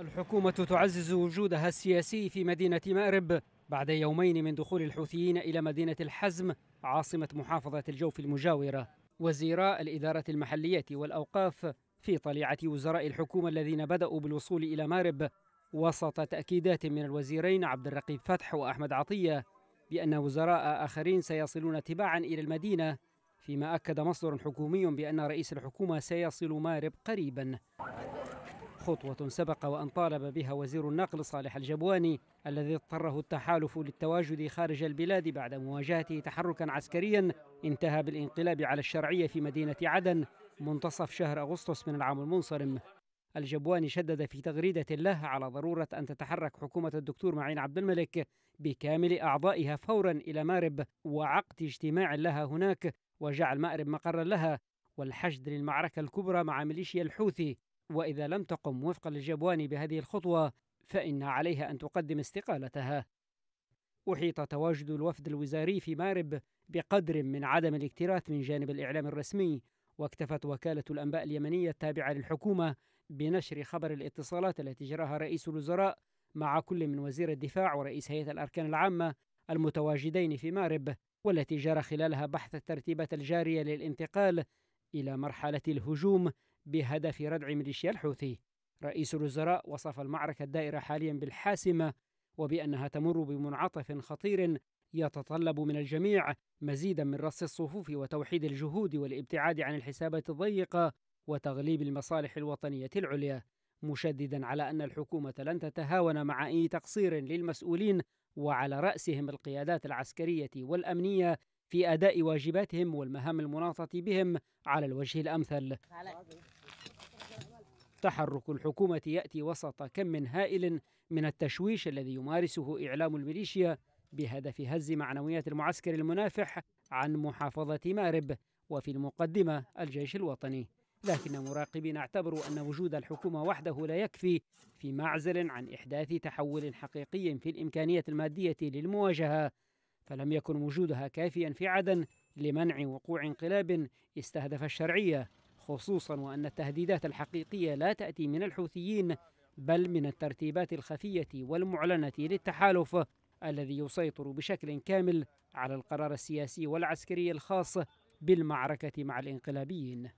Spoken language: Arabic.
الحكومة تعزز وجودها السياسي في مدينة مأرب بعد يومين من دخول الحوثيين إلى مدينة الحزم عاصمة محافظة الجوف المجاورة وزيراء الإدارة المحلية والأوقاف في طليعة وزراء الحكومة الذين بدأوا بالوصول إلى مأرب وسط تأكيدات من الوزيرين عبد الرقيب فتح وأحمد عطية بأن وزراء آخرين سيصلون تباعا إلى المدينة فيما أكد مصدر حكومي بأن رئيس الحكومة سيصل مأرب قريبا خطوة سبق وأن طالب بها وزير النقل صالح الجبواني الذي اضطره التحالف للتواجد خارج البلاد بعد مواجهته تحركا عسكريا انتهى بالانقلاب على الشرعية في مدينة عدن منتصف شهر أغسطس من العام المنصرم الجبواني شدد في تغريدة له على ضرورة أن تتحرك حكومة الدكتور معين عبد الملك بكامل أعضائها فورا إلى مارب وعقد اجتماع لها هناك وجعل مأرب مقرا لها والحشد للمعركة الكبرى مع ميليشيا الحوثي وإذا لم تقم وفقا للجبواني بهذه الخطوة فإن عليها أن تقدم استقالتها أحيط تواجد الوفد الوزاري في مارب بقدر من عدم الاكتراث من جانب الإعلام الرسمي واكتفت وكالة الأنباء اليمنية التابعة للحكومة بنشر خبر الاتصالات التي جراها رئيس الوزراء مع كل من وزير الدفاع ورئيس هيئة الأركان العامة المتواجدين في مارب والتي جرى خلالها بحث الترتيبات الجارية للانتقال إلى مرحلة الهجوم بهدف ردع ميليشيا الحوثي رئيس الوزراء وصف المعركة الدائرة حاليا بالحاسمة وبأنها تمر بمنعطف خطير يتطلب من الجميع مزيدا من رص الصفوف وتوحيد الجهود والابتعاد عن الحسابات الضيقة وتغليب المصالح الوطنية العليا مشددا على أن الحكومة لن تتهاون مع أي تقصير للمسؤولين وعلى رأسهم القيادات العسكرية والأمنية في أداء واجباتهم والمهام المناطة بهم على الوجه الأمثل تحرك الحكومة يأتي وسط كم هائل من التشويش الذي يمارسه إعلام الميليشيا بهدف هز معنويات المعسكر المنافح عن محافظة مارب وفي المقدمة الجيش الوطني لكن مراقبين اعتبروا أن وجود الحكومة وحده لا يكفي في معزل عن إحداث تحول حقيقي في الإمكانية المادية للمواجهة فلم يكن وجودها كافيا في عدن لمنع وقوع انقلاب استهدف الشرعيه خصوصا وان التهديدات الحقيقيه لا تاتي من الحوثيين بل من الترتيبات الخفيه والمعلنه للتحالف الذي يسيطر بشكل كامل على القرار السياسي والعسكري الخاص بالمعركه مع الانقلابيين